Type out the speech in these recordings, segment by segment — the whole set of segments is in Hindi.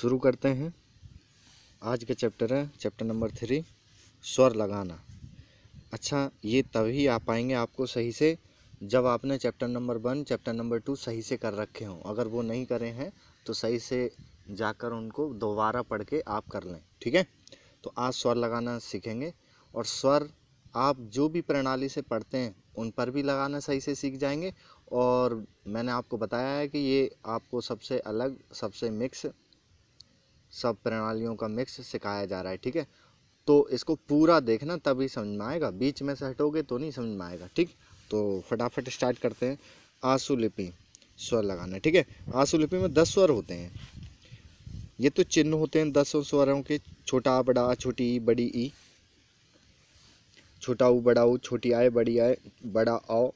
शुरू करते हैं आज का चैप्टर है चैप्टर नंबर थ्री स्वर लगाना अच्छा ये तभी आ पाएंगे आपको सही से जब आपने chapter number one chapter number two सही से कर रखे हों अगर वो नहीं करे हैं तो सही से जाकर उनको दोबारा पढ़ के आप कर लें ठीक है तो आज स्वर लगाना सीखेंगे और स्वर आप जो भी प्रणाली से पढ़ते हैं उन पर भी लगाना सही से सीख जाएंगे और मैंने आपको बताया है कि ये आपको सबसे अलग सबसे मिक्स सब प्रणालियों का मिक्स सिखाया जा रहा है ठीक है तो इसको पूरा देखना तभी समझ में आएगा बीच में से हटोगे तो नहीं समझ में आएगा ठीक तो फटाफट स्टार्ट करते हैं आंसू लिपि स्वर लगाना ठीक है आंसू लिपि में दस स्वर होते हैं ये तो चिन्ह होते हैं दसों स्वरों के छोटा बड़ा छोटी ई बड़ी ई छोटा ऊ बड़ा ऊ छोटी आए बड़ी आए बड़ा आओ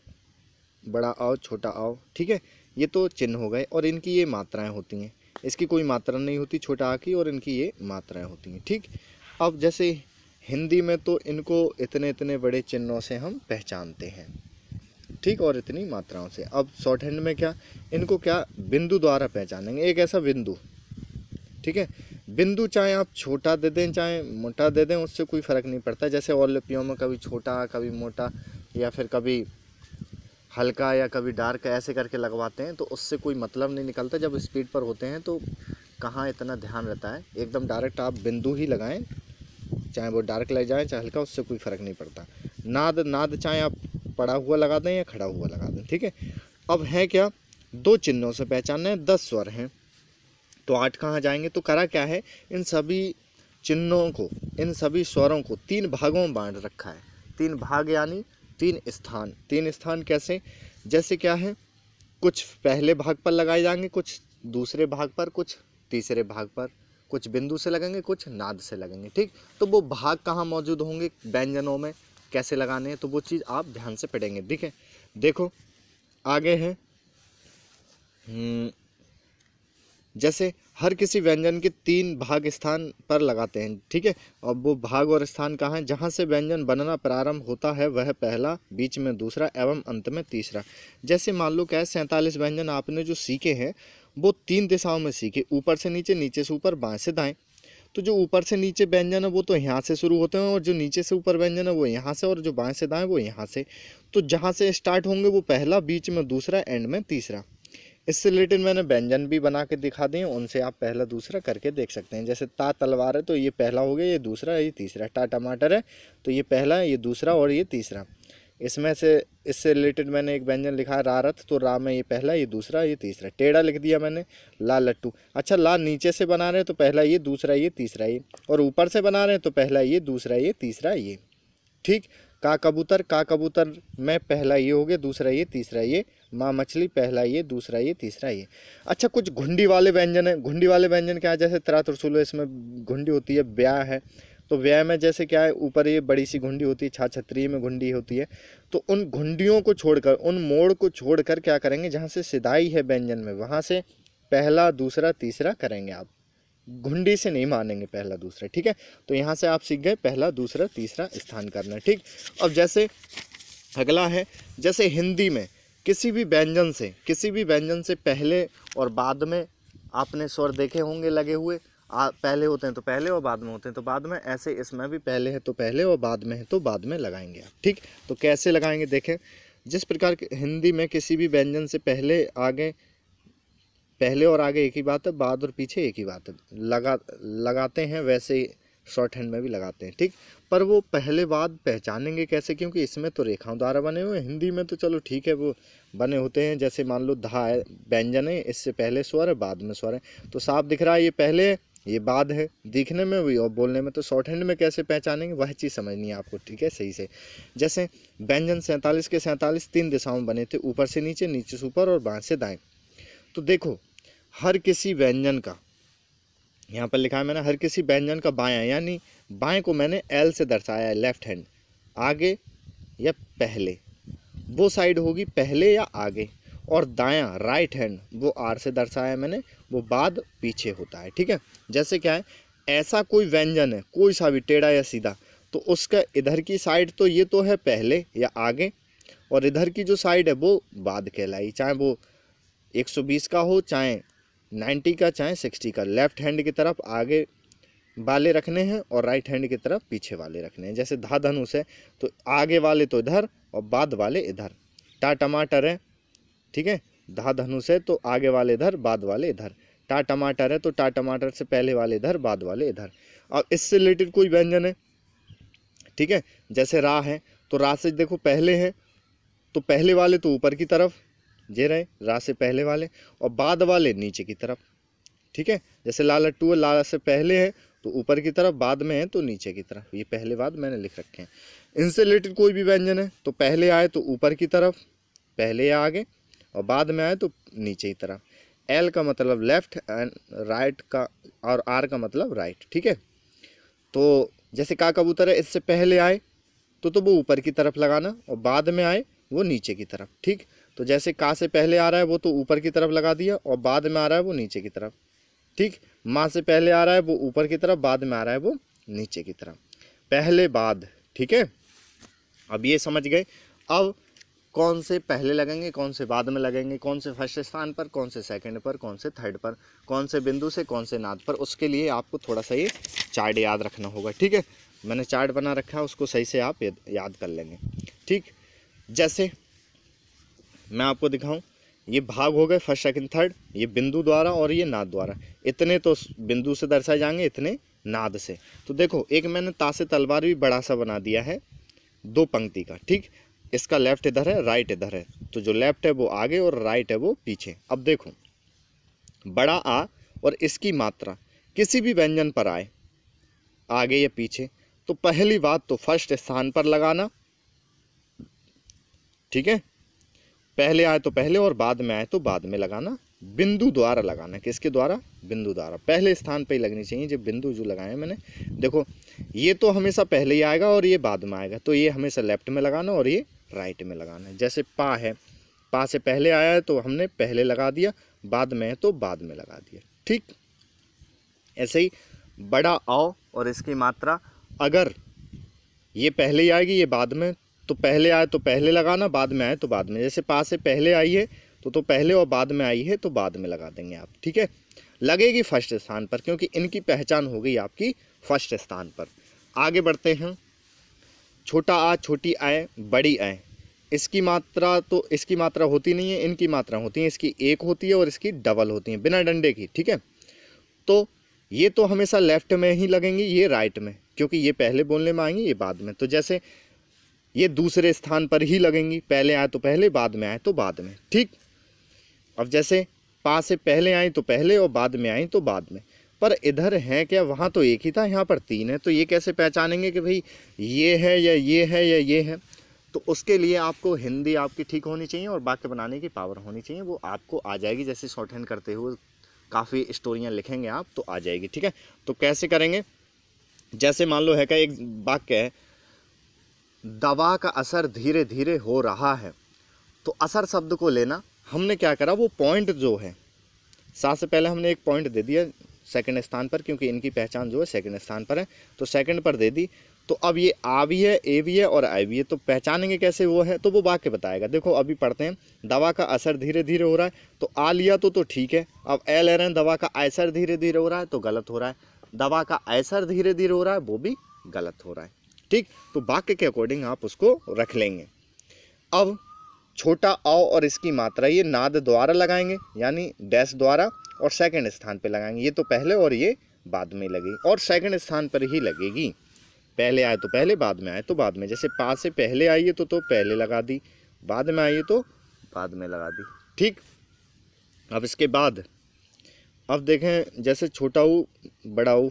बड़ा आओ छोटा आओ ठीक है ये तो चिन्ह हो गए और इनकी ये मात्राएं होती हैं इसकी कोई मात्रा नहीं होती छोटा आ की और इनकी ये मात्राएं होती हैं ठीक अब जैसे हिंदी में तो इनको इतने इतने बड़े चिन्हों से हम पहचानते हैं ठीक और इतनी मात्राओं से अब शॉर्ट हैंड में क्या इनको क्या बिंदु द्वारा पहचानेंगे एक ऐसा बिंदु ठीक है बिंदु चाहे आप छोटा दे दें चाहे मोटा दे दें उससे कोई फ़र्क नहीं पड़ता जैसे ओलंपियों में कभी छोटा कभी मोटा या फिर कभी हल्का या कभी डार्क ऐसे करके लगवाते हैं तो उससे कोई मतलब नहीं निकलता जब स्पीड पर होते हैं तो कहाँ इतना ध्यान रहता है एकदम डायरेक्ट आप बिंदु ही लगाएं चाहे वो डार्क ले जाएं चाहे हल्का उससे कोई फ़र्क नहीं पड़ता नाद नाद चाहे आप पड़ा हुआ लगा दें या खड़ा हुआ लगा दें ठीक है अब है क्या दो चिन्हों से पहचानना है दस स्वर हैं तो आठ कहाँ जाएंगे तो करा क्या है इन सभी चिन्हों को इन सभी स्वरों को तीन भागों में बांट रखा है तीन भाग यानी तीन स्थान तीन स्थान कैसे जैसे क्या है कुछ पहले भाग पर लगाए जाएंगे कुछ दूसरे भाग पर कुछ तीसरे भाग पर कुछ बिंदु से लगेंगे कुछ नाद से लगेंगे ठीक तो वो भाग कहाँ मौजूद होंगे व्यंजनों में कैसे लगाने हैं तो वो चीज़ आप ध्यान से पढ़ेंगे ठीक है देखो आगे हैं हम्म, जैसे हर किसी व्यंजन के तीन भाग स्थान पर लगाते हैं ठीक है और वो भाग और स्थान कहाँ है जहाँ से व्यंजन बनना प्रारंभ होता है वह पहला बीच में दूसरा एवं अंत में तीसरा जैसे मान लो क्या है सैंतालीस व्यंजन आपने जो सीखे हैं वो तीन दिशाओं में सीखे ऊपर से नीचे नीचे से ऊपर बाएँ से दाएँ तो जो ऊपर से नीचे व्यंजन है वो तो यहाँ से शुरू होते हैं और जो नीचे से ऊपर व्यंजन है वो यहाँ से और जो बाएँ से दाएँ वो यहाँ से तो जहाँ से स्टार्ट होंगे वो पहला बीच में दूसरा एंड में तीसरा इससे रिलेटेड मैंने व्यंजन भी बना के दिखा दिए उनसे आप पहला दूसरा करके देख सकते हैं जैसे ता तलवार है तो ये पहला हो गया ये दूसरा ये तीसरा टा टमाटर है तो ये पहला ये दूसरा और ये तीसरा इसमें से इससे रिलेटेड मैंने एक व्यंजन लिखा है रारथ तो रा में ये पहला ये दूसरा ये तीसरा टेढ़ा लिख दिया मैंने ला लट्टू अच्छा ला नीचे से बना रहे हैं तो पहला ये दूसरा ये तीसरा ये और ऊपर से बना रहे हैं तो पहला ये दूसरा ये तीसरा ये ठीक का कबूतर का कबूतर में पहला ये हो गया दूसरा ये तीसरा ये माँ मछली पहला ये दूसरा ये तीसरा ये अच्छा कुछ घुंडी वाले व्यंजन है घुंडी वाले व्यंजन क्या है जैसे तरा रसूल इसमें घुंडी होती है ब्याह है तो व्याह में जैसे क्या है ऊपर ये बड़ी सी घुंडी होती है छा छतरी में घुंडी होती है तो उन घुंडियों को छोड़कर उन मोड़ को छोड़कर क्या करेंगे जहाँ से सिदाई है व्यंजन में वहाँ से पहला दूसरा तीसरा करेंगे आप घुंडी से नहीं मानेंगे पहला दूसरा ठीक है तो यहाँ से आप सीख गए पहला दूसरा तीसरा स्थान करना ठीक अब जैसे अगला है जैसे हिंदी में किसी भी व्यंजन से किसी भी व्यंजन से पहले और बाद में आपने स्वर देखे होंगे लगे हुए आ, पहले होते हैं तो पहले और बाद में होते हैं तो बाद में ऐसे इसमें भी पहले है तो पहले और बाद में है तो बाद में लगाएंगे आप ठीक तो कैसे लगाएंगे देखें जिस प्रकार हिंदी में किसी भी व्यंजन से पहले आगे पहले और आगे एक ही बात है बाद और पीछे एक ही बात है लगा लगाते हैं वैसे शॉर्ट हैंड में भी लगाते हैं ठीक पर वो पहले बाद पहचानेंगे कैसे क्योंकि इसमें तो रेखाओं द्वारा बने हुए हिंदी में तो चलो ठीक है वो बने होते हैं जैसे मान लो धा है व्यंजन है इससे पहले स्वर है बाद में स्वर है तो साफ दिख रहा है ये पहले ये बाद है दिखने में भी और बोलने में तो शॉर्ट हैंड में कैसे पहचानेंगे वह चीज़ समझनी है आपको ठीक है सही से जैसे व्यंजन सैंतालीस के सैंतालीस तीन दिशाओं में बने थे ऊपर से नीचे नीचे से ऊपर और बाँ से दाएँ तो देखो हर किसी व्यंजन का यहाँ पर लिखा है मैंने हर किसी व्यंजन का बायां यानी बाएं को मैंने एल से दर्शाया है लेफ्ट हैंड आगे या पहले वो साइड होगी पहले या आगे और दायां राइट हैंड वो आर से दर्शाया है मैंने वो बाद पीछे होता है ठीक है जैसे क्या है ऐसा कोई व्यंजन है कोई सा भी टेढ़ा या सीधा तो उसका इधर की साइड तो ये तो है पहले या आगे और इधर की जो साइड है वो बाद कहलाई चाहे वो 120 का हो चाहे 90 का चाहे 60 का लेफ्ट हैंड की तरफ आगे वाले रखने हैं और राइट हैंड की तरफ पीछे वाले रखने हैं जैसे धा धनुष है तो आगे वाले तो इधर और बाद वाले इधर टा टमाटर है ठीक है धा धनुष है तो आगे वाले इधर बाद वाले इधर टा टमाटर है तो टा टमाटर से पहले वाले इधर बाद वाले इधर अब इससे रिलेटेड कोई व्यंजन है ठीक है जैसे रा है तो राह से देखो पहले है तो पहले वाले तो ऊपर की तरफ ये रहे रा से पहले वाले और बाद वाले नीचे की तरफ ठीक है जैसे लाला टू है लाला से पहले है तो ऊपर की तरफ बाद में है तो नीचे की तरफ ये पहले बाद मैंने लिख रखे हैं इनसे रिलेटेड कोई भी व्यंजन है तो पहले आए तो ऊपर की तरफ पहले आगे और बाद में आए तो नीचे की तरफ एल का मतलब लेफ्ट एंड राइट का और आर का मतलब राइट ठीक है तो जैसे का कबूतर है इससे पहले आए तो तो वो ऊपर की तरफ लगाना और बाद में आए वो नीचे की तरफ ठीक तो जैसे का से पहले आ रहा है वो तो ऊपर की तरफ लगा दिया और बाद में आ रहा है वो नीचे की तरफ ठीक माँ से पहले आ रहा है वो ऊपर की तरफ बाद में आ रहा है वो नीचे की तरफ पहले बाद ठीक है अब ये समझ गए अब कौन से पहले लगेंगे कौन से बाद में लगेंगे कौन से फर्स्ट स्थान पर कौन से सेकंड पर कौन से थर्ड पर कौन से बिंदु से कौन से नाद पर उसके लिए आपको थोड़ा सा ये चार्ट याद रखना होगा ठीक है मैंने चार्ट बना रखा है उसको सही से आप याद कर लेंगे ठीक जैसे मैं आपको दिखाऊं ये भाग हो गए फर्स्ट सेकंड थर्ड ये बिंदु द्वारा और ये नाद द्वारा इतने तो बिंदु से दर्शाए जाएंगे इतने नाद से तो देखो एक मैंने तासे तलवार भी बड़ा सा बना दिया है दो पंक्ति का ठीक इसका लेफ्ट इधर है राइट इधर है तो जो लेफ्ट है वो आगे और राइट है वो पीछे अब देखो बड़ा आ और इसकी मात्रा किसी भी व्यंजन पर आए आगे या पीछे तो पहली बात तो फर्स्ट स्थान पर लगाना ठीक है पहले आए तो पहले और बाद में आए तो बाद में लगाना बिंदु द्वारा लगाना किसके द्वारा बिंदु द्वारा पहले स्थान पर ही लगनी चाहिए जो बिंदु जो लगाए मैंने देखो ये तो हमेशा पहले ही आएगा और ये बाद में आएगा तो ये हमेशा लेफ्ट में लगाना और ये राइट में लगाना है जैसे पा है पा से पहले आया है तो हमने पहले लगा दिया बाद में है तो बाद में लगा दिया ठीक ऐसे ही बड़ा आओ और इसकी मात्रा अगर ये पहले ही आएगी ये बाद में तो पहले आए तो पहले लगाना बाद में आए तो बाद में जैसे पास से पहले आई है तो तो पहले और बाद में आई है तो बाद में लगा देंगे आप ठीक है लगेगी फर्स्ट स्थान पर क्योंकि इनकी पहचान हो गई आपकी फर्स्ट स्थान पर आगे बढ़ते हैं छोटा आ छोटी आए बड़ी आए इसकी मात्रा तो इसकी मात्रा होती नहीं है इनकी मात्रा होती है इसकी एक होती है और इसकी डबल होती है बिना डंडे की ठीक है तो ये तो हमेशा लेफ्ट में ही लगेंगी ये राइट में क्योंकि ये पहले बोलने में आएंगी ये बाद में तो जैसे ये दूसरे स्थान पर ही लगेंगी पहले आए तो पहले बाद में आए तो बाद में ठीक अब जैसे पा से पहले आई तो पहले और बाद में आई तो बाद में पर इधर है क्या वहाँ तो एक ही था यहाँ पर तीन है तो ये कैसे पहचानेंगे कि भाई ये है या ये है या ये है तो उसके लिए आपको हिंदी आपकी ठीक होनी चाहिए और वाक्य बनाने की पावर होनी चाहिए वो आपको आ जाएगी जैसे शॉर्ट हैंड करते हुए काफ़ी स्टोरियाँ लिखेंगे आप तो आ जाएगी ठीक है तो कैसे करेंगे जैसे मान लो है का एक वाक्य है दवा का असर धीरे धीरे हो रहा है तो असर शब्द को लेना हमने क्या करा वो पॉइंट जो है सात से पहले हमने एक पॉइंट दे दिया सेकंड स्थान पर क्योंकि इनकी पहचान जो है सेकंड स्थान पर है तो सेकंड पर दे दी तो अब ये आ भी है ए भी है और आई भी है तो पहचानेंगे कैसे वो है तो वो वाक्य बताएगा देखो अभी पढ़ते हैं दवा का असर धीरे धीरे हो रहा है तो आ लिया तो तो ठीक है अब ए ले रहे हैं दवा का असर धीरे धीरे हो रहा है तो गलत हो रहा है दवा का असर धीरे धीरे हो रहा है वो भी गलत हो रहा है ठीक तो वाक्य के अकॉर्डिंग आप उसको रख लेंगे अब छोटा आओ और इसकी मात्रा ये नाद द्वारा लगाएंगे यानी डैश द्वारा और सेकंड स्थान पे लगाएंगे ये तो पहले और ये बाद में लगेगी और सेकंड स्थान पर ही लगेगी पहले आए तो पहले बाद में आए तो बाद में जैसे पा से पहले आइए तो तो पहले लगा दी बाद में आइए तो बाद में लगा दी ठीक अब इसके बाद अब देखें जैसे छोटा ऊ बड़ा ऊ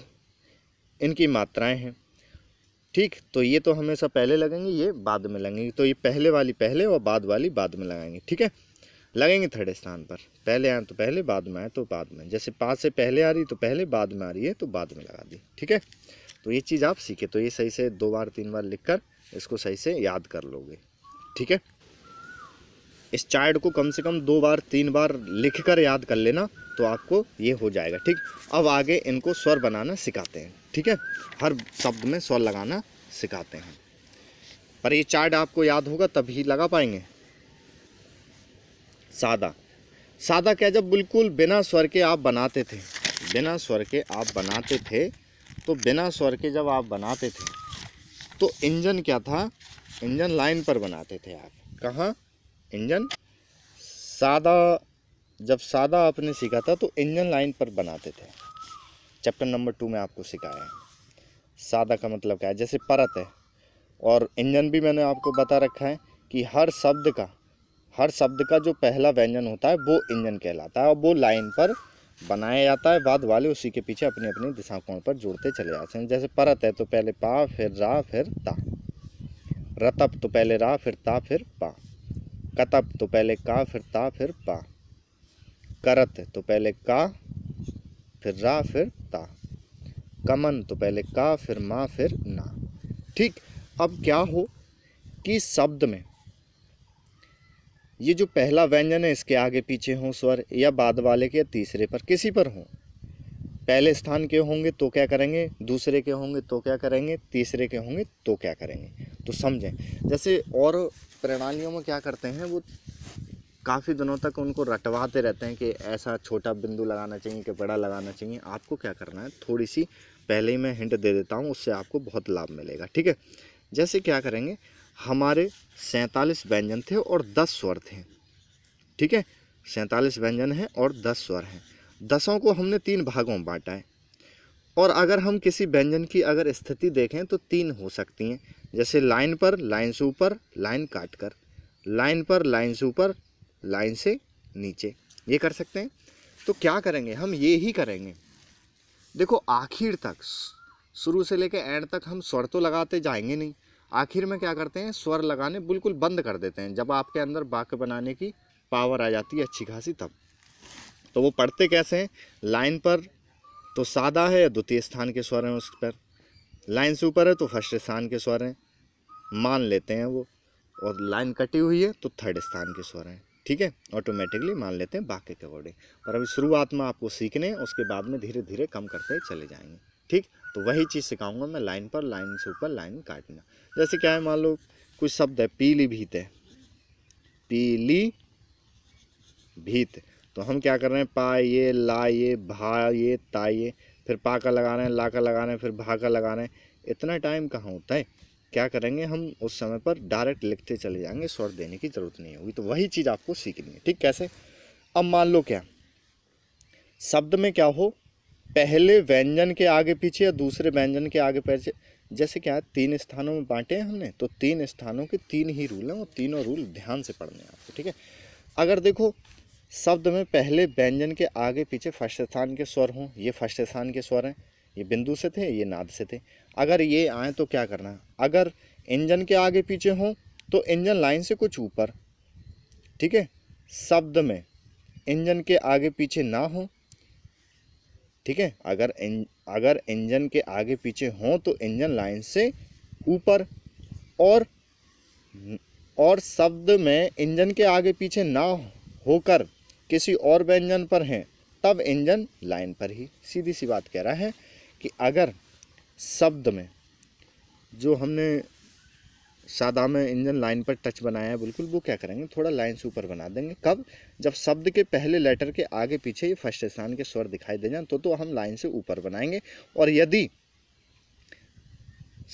इनकी मात्राएँ हैं ठीक तो ये तो हमेशा पहले लगेंगे ये बाद में लगेंगे तो ये पहले वाली पहले और बाद वाली बाद में लगाएंगे ठीक है लगेंगे थर्ड स्थान पर पहले आए तो पहले बाद में आए तो बाद में जैसे पाँच से पहले आ रही तो पहले बाद में आ रही है तो बाद में लगा दी ठीक है तो ये चीज़ आप सीखे तो ये सही से दो बार तीन बार लिख कर इसको सही से याद कर लोगे ठीक है इस चार्ट को कम से कम दो बार तीन बार लिख कर याद कर लेना तो आपको ये हो जाएगा ठीक अब आगे इनको स्वर बनाना सिखाते हैं ठीक है हर शब्द में स्वर लगाना सिखाते हैं पर ये चार्ट आपको याद होगा तभी लगा पाएंगे सादा सादा क्या जब बिल्कुल बिना स्वर के आप बनाते थे बिना स्वर के आप बनाते थे तो बिना स्वर के जब आप बनाते थे तो इंजन क्या था इंजन लाइन पर बनाते थे आप कहाँ इंजन सादा जब सादा आपने सीखा था तो इंजन लाइन पर बनाते थे चैप्टर नंबर टू में आपको सिखाया है सादा का मतलब क्या है जैसे परत है और इंजन भी मैंने आपको बता रखा है कि हर शब्द का हर शब्द का जो पहला व्यंजन होता है वो इंजन कहलाता है और वो लाइन पर बनाया जाता है बाद वाले उसी के पीछे अपनी अपनी दिशा कोण पर जोड़ते चले जाते हैं जैसे परत है तो पहले पा फिर रा फिर ता रतप तो पहले रा फिर ता फिर पा कतप तो पहले का फिर ता फिर पा करत तो पहले का फिर रा फिर ता कमन तो पहले का फिर माँ फिर ना ठीक अब क्या हो कि शब्द में ये जो पहला व्यंजन है इसके आगे पीछे हों स्वर या बाद वाले के या तीसरे पर किसी पर हों पहले स्थान के होंगे तो क्या करेंगे दूसरे के होंगे तो क्या करेंगे तीसरे के होंगे तो क्या करेंगे तो समझें जैसे और प्रणालियों में क्या करते हैं वो काफ़ी दिनों तक उनको रटवाते रहते हैं कि ऐसा छोटा बिंदु लगाना चाहिए कि बड़ा लगाना चाहिए आपको क्या करना है थोड़ी सी पहले ही मैं हिंट दे देता हूँ उससे आपको बहुत लाभ मिलेगा ठीक है जैसे क्या करेंगे हमारे सैंतालीस व्यंजन थे और दस स्वर थे ठीक है सैंतालीस व्यंजन हैं और दस स्वर हैं दसों को हमने तीन भागों में बांटा है और अगर हम किसी व्यंजन की अगर स्थिति देखें तो तीन हो सकती हैं जैसे लाइन पर लाइन से ऊपर लाइन काट कर लाइन पर लाइन से ऊपर लाइन से नीचे ये कर सकते हैं तो क्या करेंगे हम ये ही करेंगे देखो आखिर तक शुरू से लेकर एंड तक हम स्वर तो लगाते जाएंगे नहीं आखिर में क्या करते हैं स्वर लगाने बिल्कुल बंद कर देते हैं जब आपके अंदर वाक्य बनाने की पावर आ जाती है अच्छी खासी तब तो वो पढ़ते कैसे हैं लाइन पर तो सादा है द्वितीय स्थान के स्वर हैं उस पर लाइन से ऊपर है तो फर्स्ट स्थान के स्वर हैं मान लेते हैं वो और लाइन कटी हुई है तो थर्ड स्थान के स्वर हैं ठीक है ऑटोमेटिकली मान लेते हैं बाकी के अकॉर्डिंग पर अभी शुरुआत में आपको सीखने उसके बाद में धीरे धीरे कम करते चले जाएंगे ठीक तो वही चीज़ सिखाऊंगा मैं लाइन पर लाइन से ऊपर लाइन काटना जैसे क्या है मान लो कुछ शब्द है पीली भीत है पीली भीत तो हम क्या कर रहे हैं पा ये ला ये भा ये ता ये फिर पा का लगा रहे हैं ला का लगा रहे हैं फिर भा का लगा रहे हैं इतना टाइम कहाँ होता है क्या करेंगे हम उस समय पर डायरेक्ट लिखते चले जाएंगे स्वर देने की ज़रूरत नहीं होगी तो वही चीज़ आपको सीखनी है ठीक कैसे अब मान लो क्या शब्द में क्या हो पहले व्यंजन के आगे पीछे या दूसरे व्यंजन के आगे पीछे जैसे क्या है तीन स्थानों में बांटे हैं हमने तो तीन स्थानों के तीन ही रूल हैं और तीनों रूल ध्यान से पढ़ने हैं आपको ठीक है अगर देखो शब्द में पहले व्यंजन के आगे पीछे फर्स्ट स्थान के स्वर हों ये फर्स्ट स्थान के स्वर हैं ये बिंदु से थे ये नाद से थे अगर ये आए तो क्या करना अगर इंजन के आगे पीछे हों तो इंजन लाइन से कुछ ऊपर ठीक है शब्द में इंजन के आगे पीछे ना हो ठीक है अगर इन, अगर इंजन के आगे पीछे हों तो इंजन लाइन से ऊपर और और शब्द में इंजन के आगे पीछे ना होकर किसी और व्यंजन पर हैं तब इंजन लाइन पर ही सीधी सी बात कह रहा है कि अगर शब्द में जो हमने सादा में इंजन लाइन पर टच बनाया है बिल्कुल वो क्या करेंगे थोड़ा लाइन से ऊपर बना देंगे कब जब शब्द के पहले लेटर के आगे पीछे ये फर्स्ट स्थान के स्वर दिखाई दे जाए तो तो हम लाइन से ऊपर बनाएंगे और यदि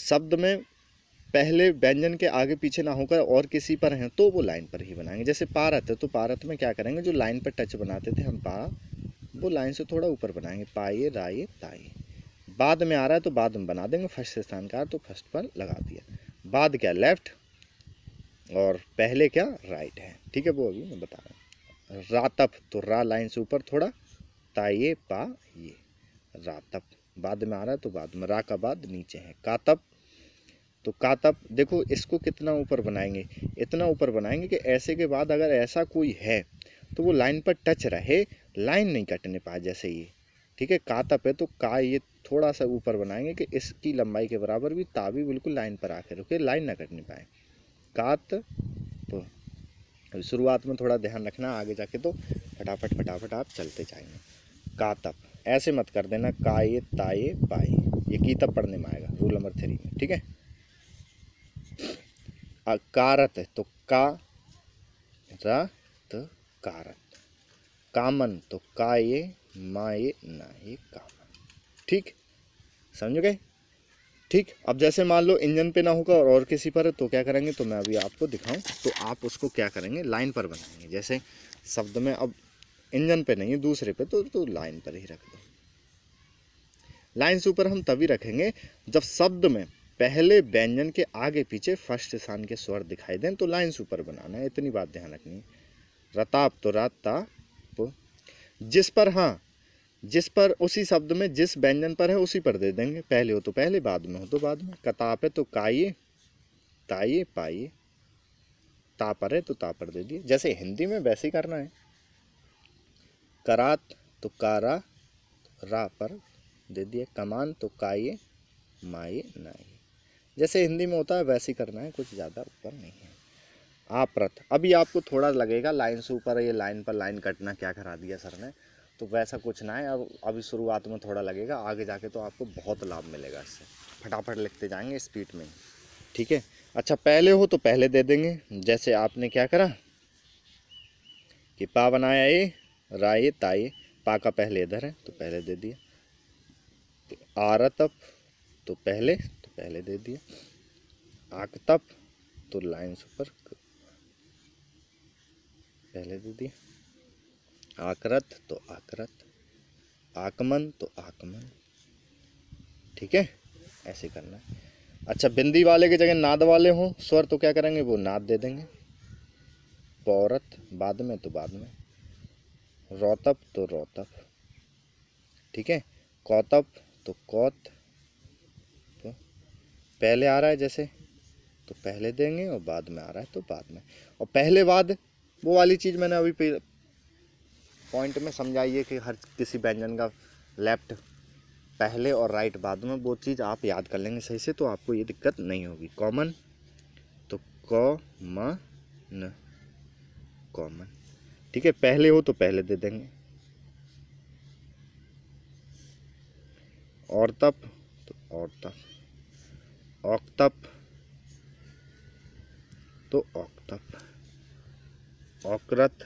शब्द में पहले व्यंजन के आगे पीछे ना होकर और किसी पर हैं तो वो लाइन पर ही बनाएंगे जैसे पारत है तो पारत में क्या करेंगे जो लाइन पर टच बनाते थे हम पा वो लाइन से थोड़ा ऊपर बनाएंगे पाए राये ताए बाद में आ रहा है तो बाद में बना देंगे फर्स्ट स्थान का तो फर्स्ट पर लगा दिया बाद क्या लेफ्ट और पहले क्या राइट है ठीक है वो अभी मैं बता रहा हूँ रातप तो रा लाइन से ऊपर थोड़ा ताये पा ये रातप बाद में आ रहा है तो बाद में रा का बाद नीचे है कातप तो कातप देखो इसको कितना ऊपर बनाएंगे इतना ऊपर बनाएंगे कि ऐसे के बाद अगर ऐसा कोई है तो वो लाइन पर टच रहे लाइन नहीं कटने पाए जैसे ये ठीक है कातप है तो का ये थोड़ा सा ऊपर बनाएंगे कि इसकी लंबाई के बराबर भी ताबी बिल्कुल लाइन पर आकर रुके लाइन ना कटनी पाए कात तो शुरुआत में थोड़ा ध्यान रखना आगे जाके तो फटाफट फटाफट आप चलते जाएंगे कातप ऐसे मत कर देना काये ताये पाए ये कीतप पढ़ने में आएगा रूल नंबर थ्री में ठीक है अकारत तो का रत कारत कामन तो काये माए नाही काम ठीक समझ गए ठीक अब जैसे मान लो इंजन पे ना होगा और और किसी पर तो क्या करेंगे तो मैं अभी आपको दिखाऊं तो आप उसको क्या करेंगे लाइन पर बनाएंगे जैसे शब्द में अब इंजन पे नहीं है दूसरे पे तो तो लाइन पर ही रख दो लाइन से ऊपर हम तभी रखेंगे जब शब्द में पहले व्यंजन के आगे पीछे फर्स्ट स्थान के स्वर दिखाई दें तो लाइन से ऊपर बनाना है इतनी बात ध्यान रखनी रताप तो रात जिस पर हाँ जिस पर उसी शब्द में जिस व्यंजन पर है उसी पर दे देंगे पहले हो तो पहले बाद में हो तो बाद में कताप है तो काइए ताइए पाइए तापर है तो तापर दे दिए जैसे हिंदी में वैसे ही करना है करात तो कारा रा पर दे दिए कमान तो काइए माइए नाइए जैसे हिंदी में होता है वैसे ही करना है कुछ ज़्यादा ऊपर नहीं है आप्रत अभी आपको थोड़ा लगेगा लाइन से ऊपर ये लाइन पर लाइन कटना क्या करा दिया सर ने तो वैसा कुछ ना है अब अभी शुरुआत में थोड़ा लगेगा आगे जाके तो आपको बहुत लाभ मिलेगा इससे फटाफट लिखते जाएंगे स्पीड में ठीक है अच्छा पहले हो तो पहले दे देंगे जैसे आपने क्या करा कि पा बनाया ये राय ताई पा का पहले इधर है तो पहले दे दिया तो आरतप तो पहले तो पहले दे दिया आकतप तो लाइन ऊपर पहले दे दिया आकृत तो आकृत आकमन तो आकमन ठीक है ऐसे करना है अच्छा बिंदी वाले की जगह नाद वाले हों स्वर तो क्या करेंगे वो नाद दे देंगे पौरत बाद में तो बाद में रोतप तो रौतप ठीक है कौतप तो कौत तो पहले आ रहा है जैसे तो पहले देंगे और बाद में आ रहा है तो बाद में और पहले बाद वो वाली चीज़ मैंने अभी पॉइंट में समझाई है कि हर किसी व्यंजन का लेफ्ट पहले और राइट बाद में वो चीज़ आप याद कर लेंगे सही से तो आपको ये दिक्कत नहीं होगी कॉमन तो कॉमन कॉमन ठीक है पहले हो तो पहले दे देंगे और तप तो और तप औक तप तो औक तप औकरत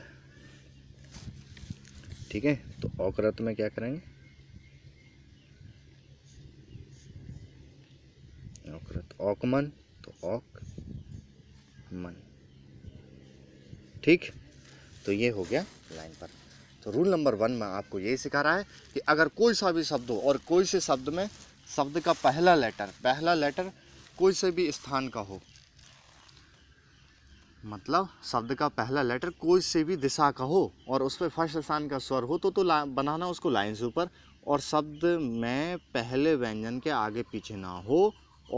ठीक है तो औकरत में क्या करेंगे औकरत औकमन तो औक मन ठीक तो ये हो गया लाइन पर तो रूल नंबर वन में आपको यही सिखा रहा है कि अगर कोई सा भी शब्द हो और कोई से शब्द में शब्द का पहला लेटर पहला लेटर कोई से भी स्थान का हो मतलब शब्द का पहला लेटर कोई से भी दिशा का हो और उस पर फर्स्ट स्थान का स्वर हो तो तो बनाना उसको लाइन से ऊपर और शब्द में पहले व्यंजन के आगे पीछे ना हो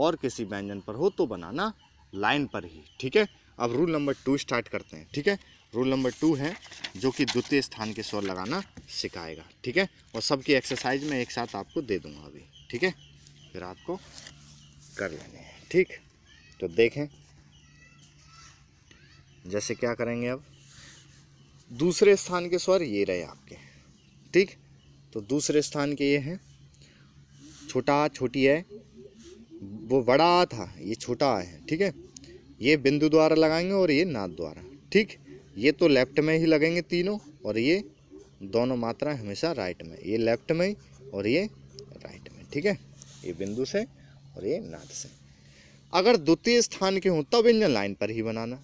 और किसी व्यंजन पर हो तो बनाना लाइन पर ही ठीक है अब रूल नंबर टू स्टार्ट करते हैं ठीक है रूल नंबर टू है जो कि द्वितीय स्थान के स्वर लगाना सिखाएगा ठीक है और सबकी एक्सरसाइज में एक साथ आपको दे दूंगा अभी ठीक है फिर आपको कर लेने हैं ठीक तो देखें जैसे क्या करेंगे अब दूसरे स्थान के स्वर ये रहे आपके ठीक तो दूसरे स्थान के ये हैं छोटा छोटी है वो बड़ा था ये छोटा है ठीक है ये बिंदु द्वारा लगाएंगे और ये नाद द्वारा ठीक ये तो लेफ्ट में ही लगेंगे तीनों और ये दोनों मात्रा हमेशा राइट में ये लेफ्ट में और ये राइट में ठीक है ये बिंदु से और ये नाद से अगर द्वितीय स्थान के हों तब इंजन लाइन पर ही बनाना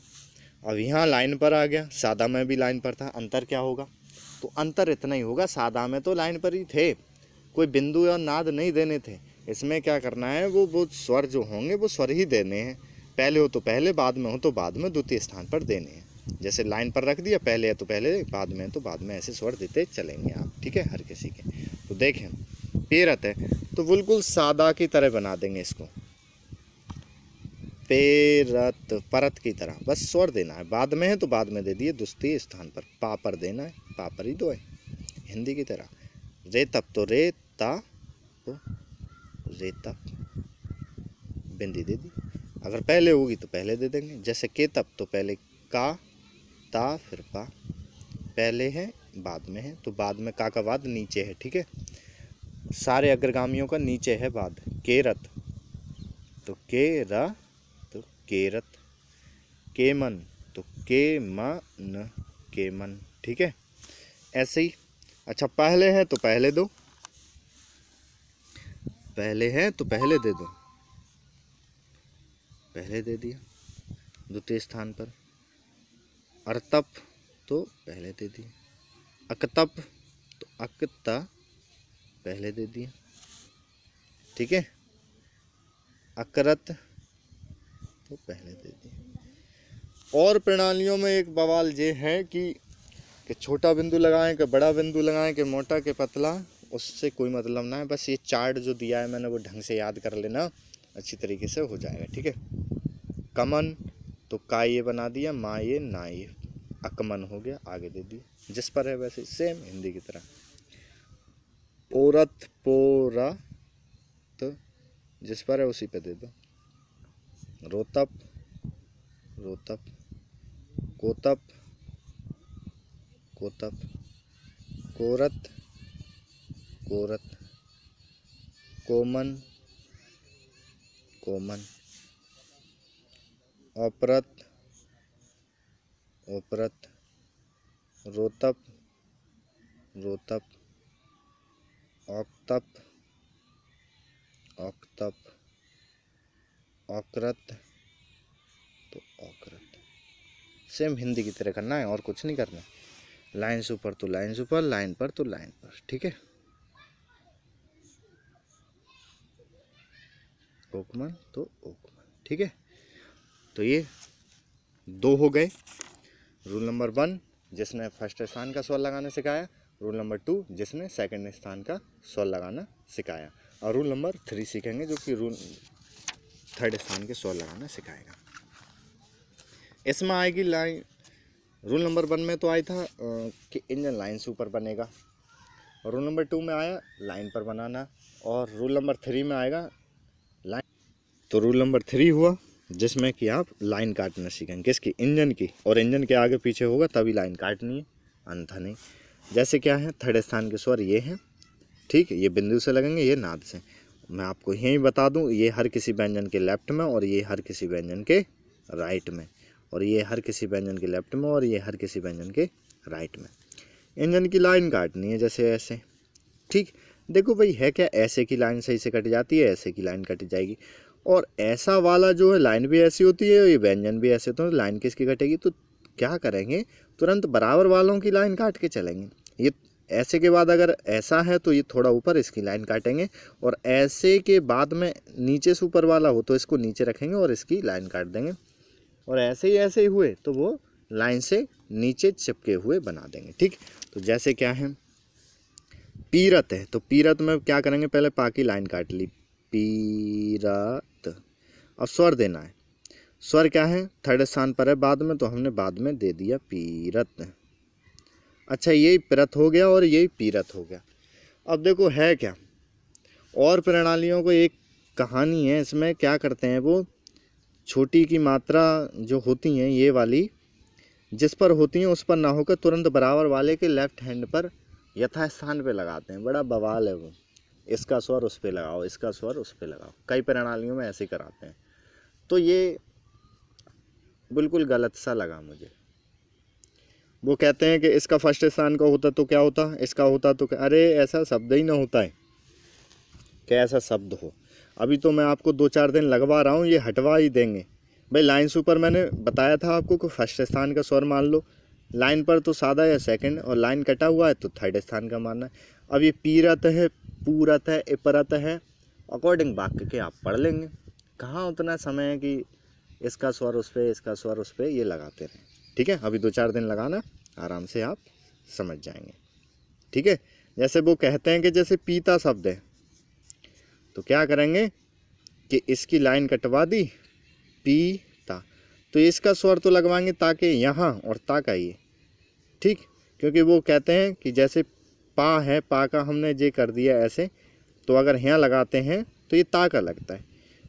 अब यहाँ लाइन पर आ गया सादा में भी लाइन पर था अंतर क्या होगा तो अंतर इतना ही होगा सादा में तो लाइन पर ही थे कोई बिंदु या नाद नहीं देने थे इसमें क्या करना है वो वो स्वर जो होंगे वो स्वर ही देने हैं पहले हो तो पहले बाद में हो तो बाद में द्वितीय स्थान पर देने हैं जैसे लाइन पर रख दिया पहले है तो पहले बाद में तो बाद में ऐसे स्वर देते चलेंगे आप ठीक है हर किसी के तो देखें पेरत है तो बिल्कुल सादा की तरह बना देंगे इसको पेरत परत की तरह बस स्वर देना है बाद में है तो बाद में दे दिए दुस्ती स्थान पर पापर देना है पापर ही दो है हिंदी की तरह रेतप तो रेता तो रेतप बिंदी दे दी अगर पहले होगी तो पहले दे देंगे जैसे के तप तो पहले का ता फिर पा पहले है बाद में है तो बाद में का का बाद नीचे है ठीक है सारे अग्रगामियों का नीचे है बाद केरत तो केरा केरत केमन तो के मन के मन ठीक है ऐसे ही अच्छा पहले है तो पहले दो पहले है तो पहले दे दो पहले दे दिया द्वितीय स्थान पर अर्तप तो पहले दे दिया अकतप तो अकता पहले दे दिया ठीक है अकरत तो पहले दे दिए और प्रणालियों में एक बवाल ये है कि कि छोटा बिंदु लगाएं कि बड़ा बिंदु लगाएं कि मोटा के पतला उससे कोई मतलब ना है बस ये चार्ट जो दिया है मैंने वो ढंग से याद कर लेना अच्छी तरीके से हो जाएगा ठीक है कमन तो का ये बना दिया माँ ये ना ये अकमन हो गया आगे दे दिया जिस पर है वैसे सेम हिंदी की तरह औरत पोरा तो जिस पर है उसी पे दे दो रोतप रोतप कोतप कोतप कोरत कोरत कोमन कोमन ओपरत ओपरत रोतप रोतप ओक्तप ओक्तप औकृत तो औकृत सेम हिंदी की तरह करना है और कुछ नहीं करना लाइन्स ऊपर तो लाइन्स ऊपर लाइन पर तो लाइन पर ठीक है ओकमन तो ओकमन ठीक है तो ये दो हो गए रूल नंबर वन जिसने फर्स्ट स्थान का सवाल लगाना सिखाया रूल नंबर टू जिसने सेकंड स्थान का सवाल लगाना सिखाया और रूल नंबर थ्री सीखेंगे जो कि रूल थर्ड स्थान के स्वर लगाना सिखाएगा इसमें आएगी लाइन रूल नंबर वन में तो आया था कि इंजन लाइन से ऊपर बनेगा रूल नंबर टू में आया लाइन पर बनाना और रूल नंबर थ्री में आएगा लाइन तो रूल नंबर थ्री हुआ जिसमें कि आप लाइन काटना सीखेंगे किसकी इंजन की और इंजन के आगे पीछे होगा तभी लाइन काटनी है अंधा नहीं जैसे क्या है थर्ड स्थान के स्वर ये हैं ठीक है ये बिंदु से लगेंगे ये नाद से मैं आपको यही बता दूं ये हर किसी व्यंजन के लेफ्ट में और ये हर किसी व्यंजन के राइट में और ये हर किसी व्यंजन के लेफ्ट में और ये हर किसी व्यंजन के राइट में इंजन की लाइन काटनी है जैसे ऐसे ठीक देखो भाई है क्या ऐसे की लाइन सही से कट जाती है ऐसे की लाइन कट जाएगी और ऐसा वाला जो है लाइन भी ऐसी होती है ये व्यंजन भी ऐसे तो लाइन किसकी कटेगी तो क्या करेंगे तुरंत बराबर वालों की लाइन काट के चलेंगे ये ऐसे के बाद अगर ऐसा है तो ये थोड़ा ऊपर इसकी लाइन काटेंगे और ऐसे के बाद में नीचे से ऊपर वाला हो तो इसको नीचे रखेंगे और इसकी लाइन काट देंगे और ऐसे ही ऐसे ही हुए तो वो लाइन से नीचे चिपके हुए बना देंगे ठीक तो जैसे क्या है पीरत है तो पीरत में क्या करेंगे पहले पाकी लाइन काट ली पीरत और स्वर देना है स्वर क्या है थर्ड स्थान पर है बाद में तो हमने बाद में दे दिया पीरत अच्छा यही प्रत हो गया और यही पीरत हो गया अब देखो है क्या और प्रणालियों को एक कहानी है इसमें क्या करते हैं वो छोटी की मात्रा जो होती हैं ये वाली जिस पर होती हैं उस पर ना होकर तुरंत बराबर वाले के लेफ्ट हैंड पर यथास्थान पे लगाते हैं बड़ा बवाल है वो इसका स्वर उस पर लगाओ इसका स्वर उस पर लगाओ कई प्रणालियों में ऐसे कराते हैं तो ये बिल्कुल गलत सा लगा मुझे वो कहते हैं कि इसका फर्स्ट स्थान का होता तो क्या होता इसका होता तो अरे ऐसा शब्द ही ना होता है कि ऐसा शब्द हो अभी तो मैं आपको दो चार दिन लगवा रहा हूँ ये हटवा ही देंगे भाई लाइन सुपर मैंने बताया था आपको कि फर्स्ट स्थान का स्वर मान लो लाइन पर तो सादा या सेकंड और लाइन कटा हुआ है तो थर्ड स्थान का मानना है अब ये पीरत है पूरत है इपरत है अकॉर्डिंग वाक्य के आप पढ़ लेंगे कहाँ उतना समय है कि इसका स्वर उस पर इसका स्वर उस पर ये लगाते रहें ठीक है अभी दो चार दिन लगाना आराम से आप समझ जाएंगे ठीक है जैसे वो कहते हैं कि जैसे पीता शब्द है तो क्या करेंगे कि इसकी लाइन कटवा दी पीता तो इसका स्वर तो लगवाएंगे ताकि यहाँ और ता का ये ठीक क्योंकि वो कहते हैं कि जैसे पा है पा का हमने जे कर दिया ऐसे तो अगर यहाँ लगाते हैं तो ये ता का लगता है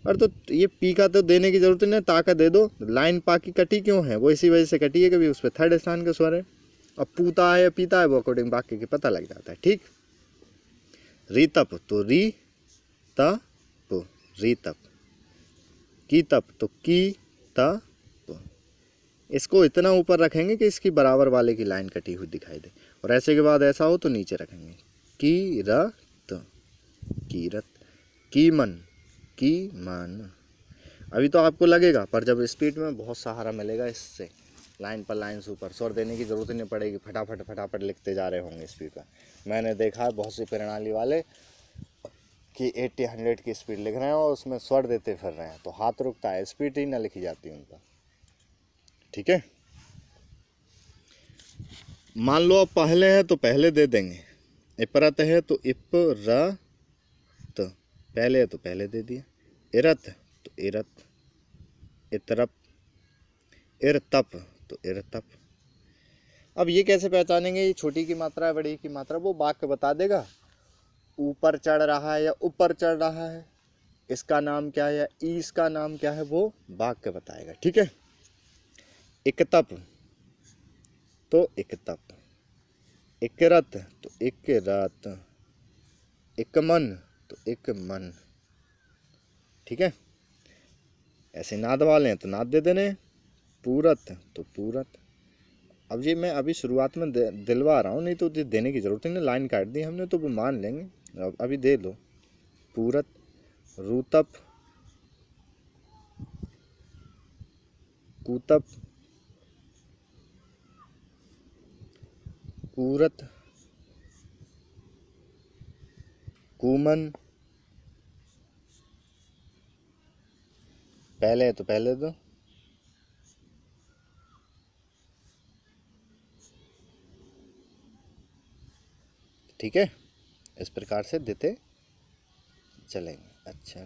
और तो ये पी का तो देने की ज़रूरत नहीं ता का दे दो लाइन पा की कटी क्यों है वो इसी वजह से कटी है कभी उस पर थर्ड स्थान का स्वर है अब पूता है या पीता है वो अकॉर्डिंग बाकी के पता लग जाता है ठीक रीतप तो री तप रीतप की तप तो की तप इसको इतना ऊपर रखेंगे कि इसकी बराबर वाले की लाइन कटी हुई दिखाई दे और ऐसे के बाद ऐसा हो तो नीचे रखेंगे की रत कीरत कीमन की मान अभी तो आपको लगेगा पर जब स्पीड में बहुत सहारा मिलेगा इससे लाइन पर लाइन ऊपर स्वर देने की ज़रूरत ही नहीं पड़ेगी फटाफट फटाफट लिखते जा रहे होंगे स्पीड पर मैंने देखा है बहुत सी प्रणाली वाले कि 80 हंड्रेड की स्पीड लिख रहे हैं और उसमें स्वर देते फिर रहे हैं तो हाथ रुकता है स्पीड ही ना लिखी जाती उनका ठीक है मान लो पहले है तो पहले दे देंगे इपरत है तो इपरा पहले है तो पहले दे दिया इरत तो इरत इतरप इरतप तो इरतप अब ये कैसे पहचानेंगे ये छोटी की मात्रा है बड़ी की मात्रा वो वाक्य बता देगा ऊपर चढ़ रहा है या ऊपर चढ़ रहा है इसका नाम क्या है या ईस का नाम क्या है वो वाक्य बताएगा ठीक है इकतप तो इकतप इकरत तो इकरत इकमन तो एक मन ठीक है ऐसे नाद वाले हैं तो नाद दे देने पूरत तो पूरत अब ये मैं अभी शुरुआत में दिलवा रहा हूँ नहीं तो देने की ज़रूरत नहीं लाइन काट दी हमने तो वो मान लेंगे अब अभी दे लो पूरत रूतप कूतप पूरत कूमन पहले तो पहले तो ठीक है इस प्रकार से देते चलेंगे अच्छा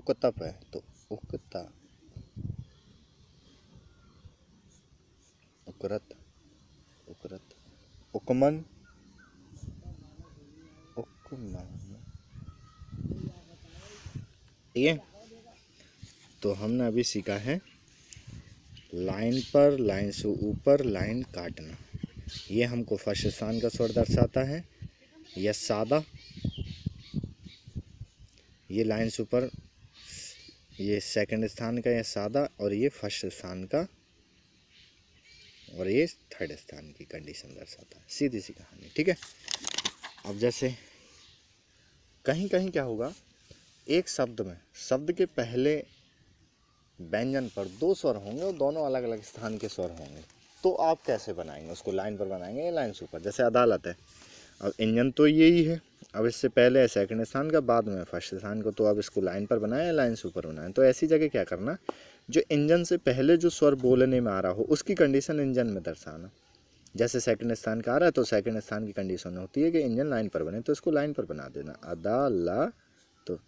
उकतप है तो उकता उकरत उकरत उकमन ठीक है तो हमने अभी सीखा है लाइन पर लाइन से ऊपर लाइन काटना ये हमको फर्स्ट स्थान का स्वर दर्शाता है यह सादा ये लाइन से ऊपर ये सेकंड स्थान का यह सादा और ये फर्स्ट स्थान का और ये थर्ड स्थान की कंडीशन दर्शाता है सीधी सी कहानी ठीक है अब जैसे कहीं कहीं क्या होगा एक शब्द में शब्द के पहले व्यंजन पर दो स्वर होंगे और दोनों अलग अलग स्थान के स्वर होंगे तो आप कैसे बनाएंगे उसको लाइन पर बनाएंगे या लाइन से ऊपर जैसे अदालत है अब इंजन तो यही है अब इससे पहले सेकंड स्थान का बाद में फर्स्ट स्थान को तो आप इसको लाइन पर बनाएं या लाइन से ऊपर बनाएं तो ऐसी जगह क्या करना जो इंजन से पहले जो स्वर बोलने में आ रहा हो उसकी कंडीशन इंजन में दर्शाना जैसे सेकंड स्थान का आ रहा है तो सेकंड स्थान की कंडीशन होती है कि इंजन लाइन पर बने तो इसको लाइन पर बना देना अदा ला तो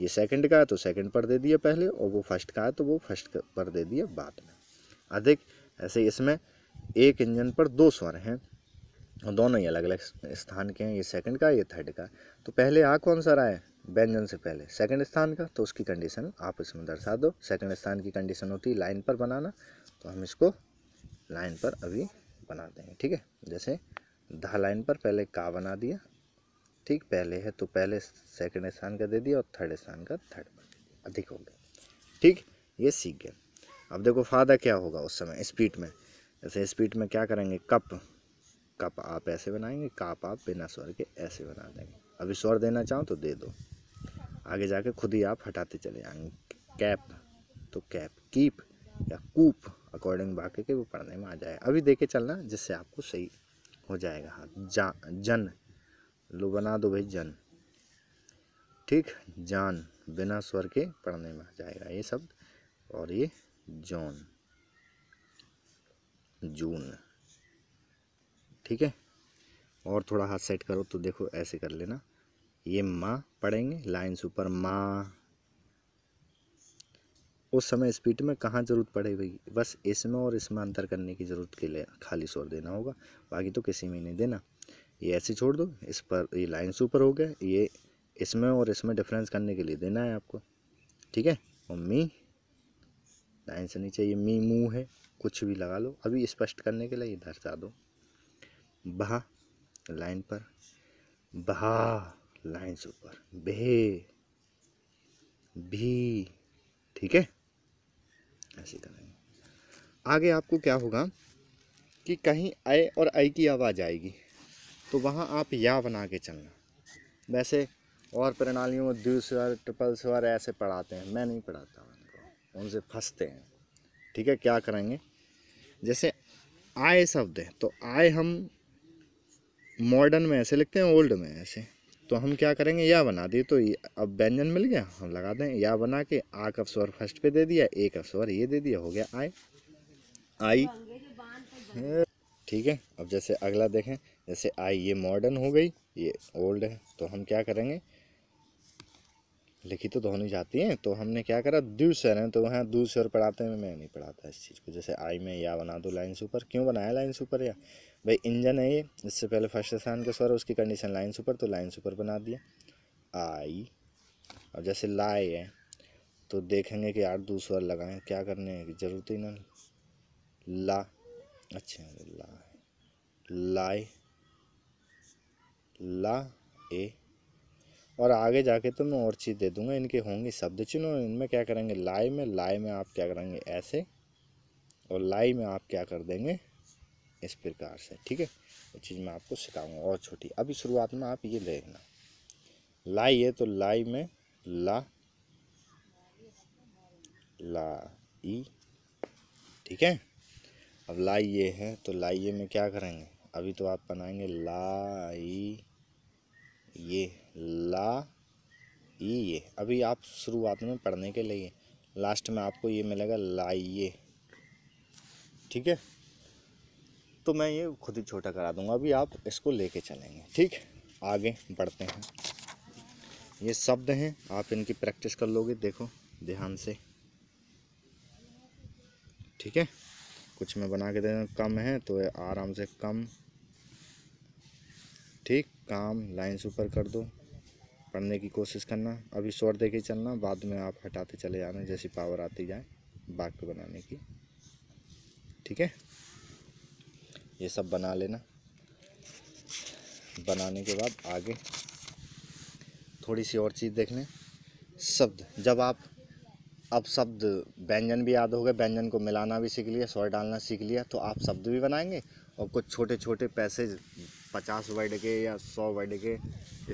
ये सेकंड का है तो सेकंड पर दे दिया पहले और वो फर्स्ट का है तो वो फर्स्ट पर दे दिया बाद में अधिक ऐसे इसमें एक इंजन पर दो स्वर हैं और दोनों ही अलग अलग स्थान के हैं ये सेकंड का ये थर्ड का तो पहले आ कौन सा रहा है व्यंजन से पहले सेकंड स्थान का तो उसकी कंडीशन आप इसमें दर्शा दो सेकंड स्थान की कंडीशन होती है लाइन पर बनाना तो हम इसको लाइन पर अभी बनाते हैं ठीक है जैसे धा लाइन पर पहले का बना दिया ठीक पहले है तो पहले सेकंड स्थान का दे दिया और थर्ड स्थान का थर्ड पर दे दिया अधिक हो गया ठीक ये सीख गए अब देखो फायदा क्या होगा उस समय स्पीड में जैसे स्पीड में क्या करेंगे कप कप आप ऐसे बनाएंगे काप आप बिना स्वर के ऐसे बना देंगे अभी स्वर देना चाहो तो दे दो आगे जाके खुद ही आप हटाते चले जाएंगे कैप तो कैप कीप या कूप अकॉर्डिंग वाक्य के वो पढ़ने में आ जाएगा अभी देखे चलना जिससे आपको सही हो जाएगा हाँ, जा जन लो बना दो भाई जन ठीक जान बिना स्वर के पढ़ने में आ जाएगा ये शब्द और ये जॉन जून ठीक है और थोड़ा हाथ सेट करो तो देखो ऐसे कर लेना ये माँ पढ़ेंगे लाइन ऊपर माँ उस समय स्पीड में कहाँ ज़रूरत पड़ेगी बस इसमें और इसमें अंतर करने की ज़रूरत के लिए खाली शोर देना होगा बाकी तो किसी में नहीं देना ये ऐसे छोड़ दो इस पर ये लाइन से ऊपर हो गया ये इसमें और इसमें डिफरेंस करने के लिए देना है आपको ठीक है और मी लाइन से नीचे ये मी मुँह है कुछ भी लगा लो अभी स्पष्ट करने के लिए इधर जा दो बहा लाइन पर बहा लाइन से ऊपर बे भी ठीक है ऐसे करेंगे आगे आपको क्या होगा कि कहीं आए और आई की आवाज़ आएगी तो वहाँ आप या बना के चलना वैसे और प्रणालियों में दूसरा ट्रिपल स्वर ऐसे पढ़ाते हैं मैं नहीं पढ़ाता उनको उनसे फंसते हैं ठीक है क्या करेंगे जैसे आए शब्द हैं तो आए हम मॉडर्न में ऐसे लिखते हैं ओल्ड में ऐसे तो हम क्या करेंगे या बना दिए तो अब व्यंजन मिल गया हम लगा दें या बना के आ का स्वर फर्स्ट पे दे दिया ए का स्वर ये दे दिया हो गया आए आई ठीक है अब जैसे अगला देखें जैसे आई ये मॉडर्न हो गई ये ओल्ड है तो हम क्या करेंगे लिखी तो धोनी जाती है तो हमने क्या करा दूसर हैं तो वहाँ दूसर पढ़ाते हैं मैं नहीं पढ़ाता इस चीज़ को जैसे आई में या बना दो लाइन से क्यों बनाया लाइन सुपर ऊपर या भाई इंजन है ये इससे पहले फर्स्ट स्थान के स्वर उसकी कंडीशन लाइन सुपर तो लाइन सुपर बना दिया आई और जैसे लाए है तो देखेंगे कि यार दूसरा लगाएं क्या करने की ज़रूरत ही ना ला अच्छा ला लाए ला ए और आगे जाके तो मैं और चीज़ दे दूंगा इनके होंगे शब्द चुनो इनमें क्या करेंगे लाए में लाए में आप क्या करेंगे ऐसे और लाई में आप क्या कर देंगे इस प्रकार से ठीक है वो चीज़ मैं आपको सिखाऊंगा और छोटी अभी शुरुआत में आप ये लेना लाई है तो लाई में ला ला ई ठीक है अब लाई ये है तो लाई ये में क्या करेंगे अभी तो आप बनाएंगे ला ई ये ला ई ये अभी आप शुरुआत में पढ़ने के लिए लास्ट में आपको ये मिलेगा लाइए ठीक है तो मैं ये खुद ही छोटा करा दूंगा अभी आप इसको लेके चलेंगे ठीक आगे बढ़ते हैं ये शब्द हैं आप इनकी प्रैक्टिस कर लोगे देखो ध्यान से ठीक है कुछ मैं बना के देना कम है तो आराम से कम ठीक काम लाइन्स ऊपर कर दो पढ़ने की कोशिश करना अभी दे के चलना बाद में आप हटाते चले जाना जैसी पावर आती जाए वाक्य बनाने की ठीक है ये सब बना लेना बनाने के बाद आगे थोड़ी सी और चीज़ देख लें शब्द जब आप अब शब्द व्यंजन भी याद हो गए व्यंजन को मिलाना भी सीख लिया स्वर डालना सीख लिया तो आप शब्द भी बनाएंगे और कुछ छोटे छोटे पैसेज पचास वर्ड के या सौ वर्ड के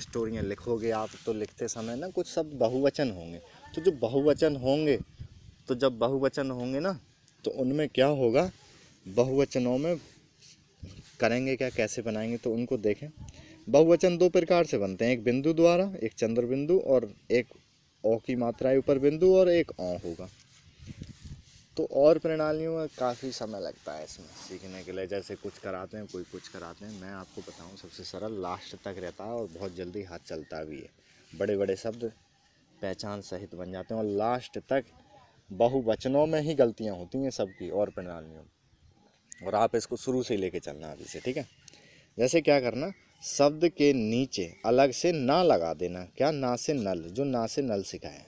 स्टोरियाँ लिखोगे आप तो लिखते समय ना कुछ शब्द बहुवचन होंगे तो जो बहुवचन होंगे तो जब बहुवचन होंगे ना तो उनमें क्या होगा बहुवचनों में करेंगे क्या कैसे बनाएंगे तो उनको देखें बहुवचन दो प्रकार से बनते हैं एक बिंदु द्वारा एक चंद्र बिंदु और एक ओ की मात्राएं ऊपर बिंदु और एक ओ होगा तो और प्रणालियों में काफ़ी समय लगता है इसमें सीखने के लिए जैसे कुछ कराते हैं कोई कुछ कराते हैं मैं आपको बताऊँ सबसे सरल लास्ट तक रहता है और बहुत जल्दी हाथ चलता भी है बड़े बड़े शब्द पहचान सहित बन जाते हैं और लास्ट तक बहुवचनों में ही गलतियां होती हैं सबकी और प्रणालियों में और आप इसको शुरू से ही लेके चलना अभी से ठीक है जैसे क्या करना शब्द के नीचे अलग से ना लगा देना क्या ना से नल जो ना से नल सिखाए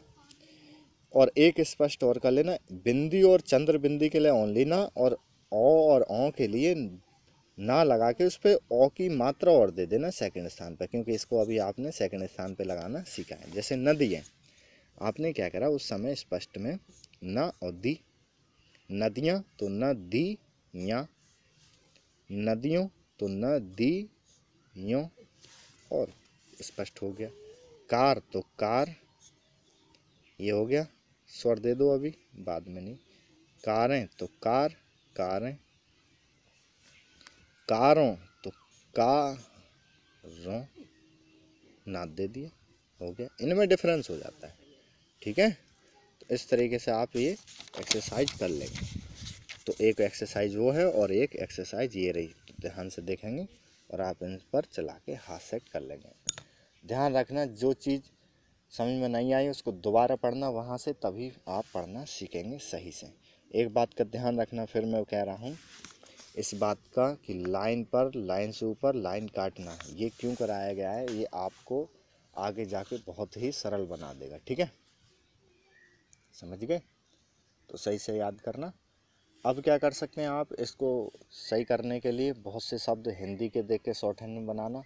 और एक स्पष्ट और कर लेना बिंदी और चंद्र बिंदी के लिए ओनली ना और ओ और ओ के लिए ना लगा के उस पर ओ की मात्रा और दे देना सेकंड स्थान पर क्योंकि इसको अभी आपने सेकंड स्थान पर लगाना सीखा है जैसे नदी है आपने क्या करा उस समय स्पष्ट में ना और दी नदियाँ तो न दी या नदियों तो नदियों और स्पष्ट हो गया कार तो कार ये हो गया स्वर दे दो अभी बाद में नहीं कारें तो कार कारें कारों तो कारों नाद दे दिया हो गया इनमें डिफरेंस हो जाता है ठीक है तो इस तरीके से आप ये एक्सरसाइज कर लेंगे तो एक एक्सरसाइज वो है और एक एक्सरसाइज ये रही तो ध्यान से देखेंगे और आप इन पर चला के हाथ सेट कर लेंगे ध्यान रखना जो चीज़ समझ में नहीं आई उसको दोबारा पढ़ना वहाँ से तभी आप पढ़ना सीखेंगे सही से एक बात का ध्यान रखना फिर मैं कह रहा हूँ इस बात का कि लाइन पर लाइन से ऊपर लाइन काटना ये क्यों कराया गया है ये आपको आगे जाके बहुत ही सरल बना देगा ठीक है समझ गए तो सही से याद करना अब क्या कर सकते हैं आप इसको सही करने के लिए बहुत से शब्द हिंदी के देख के शॉर्ट हैंड में बनाना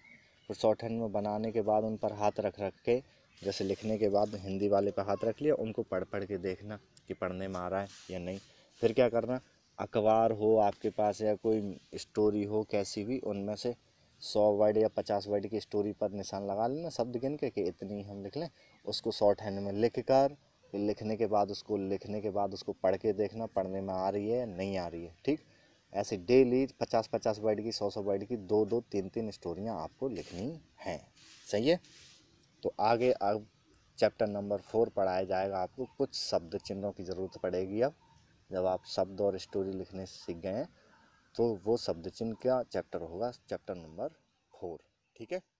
फिर शॉर्ट हैंड में बनाने के बाद उन पर हाथ रख रख के जैसे लिखने के बाद हिंदी वाले पर हाथ रख लिया उनको पढ़ पढ़ के देखना कि पढ़ने में आ रहा है या नहीं फिर क्या करना अखबार हो आपके पास या कोई स्टोरी हो कैसी भी उनमें से सौ वर्ड या पचास वर्ड की स्टोरी पर निशान लगा लेना शब्द गिन के कि इतनी हम लिख लें उसको शॉर्ट हैंड में लिख कर फिर लिखने के बाद उसको लिखने के बाद उसको पढ़ के देखना पढ़ने में आ रही है नहीं आ रही है ठीक ऐसे डेली पचास पचास वर्ड की सौ सौ वर्ड की दो दो तीन तीन स्टोरियाँ आपको लिखनी हैं सही है तो आगे अब चैप्टर नंबर फोर पढ़ाया जाएगा आपको कुछ शब्द चिन्हों की ज़रूरत पड़ेगी अब जब आप शब्द और स्टोरी लिखने सीख गए हैं तो वो शब्द चिन्ह का चैप्टर होगा चैप्टर नंबर फोर ठीक है